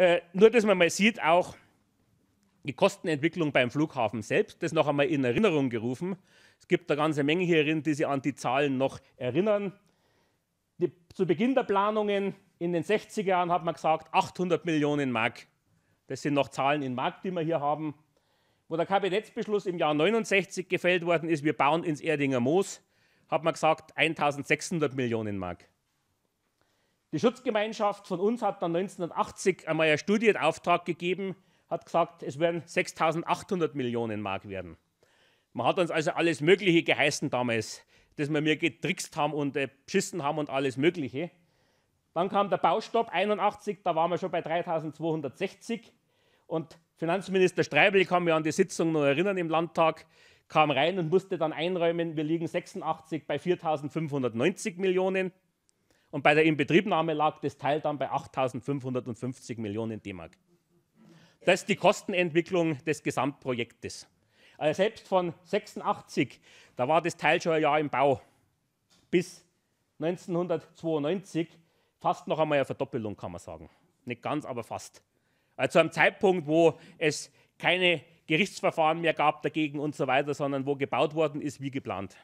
Äh, nur, dass man mal sieht, auch die Kostenentwicklung beim Flughafen selbst, das noch einmal in Erinnerung gerufen. Es gibt eine ganze Menge hierin, die sich an die Zahlen noch erinnern. Die, zu Beginn der Planungen in den 60er Jahren hat man gesagt, 800 Millionen Mark. Das sind noch Zahlen in Mark, die wir hier haben. Wo der Kabinettsbeschluss im Jahr 69 gefällt worden ist, wir bauen ins Erdinger Moos, hat man gesagt, 1600 Millionen Mark. Die Schutzgemeinschaft von uns hat dann 1980 einmal eine Studie in Auftrag gegeben, hat gesagt, es werden 6.800 Millionen Mark werden. Man hat uns also alles Mögliche geheißen damals, dass wir mir getrickst haben und äh, beschissen haben und alles Mögliche. Dann kam der Baustopp 81, da waren wir schon bei 3260. Und Finanzminister Streibel kann mich an die Sitzung noch erinnern im Landtag, kam rein und musste dann einräumen, wir liegen 86 bei 4590 Millionen. Und bei der Inbetriebnahme lag das Teil dann bei 8.550 Millionen D-Mark. Das ist die Kostenentwicklung des Gesamtprojektes. Also selbst von 86, da war das Teil schon ein Jahr im Bau, bis 1992 fast noch einmal eine Verdoppelung, kann man sagen. Nicht ganz, aber fast. Also zu einem Zeitpunkt, wo es keine Gerichtsverfahren mehr gab dagegen und so weiter, sondern wo gebaut worden ist wie geplant.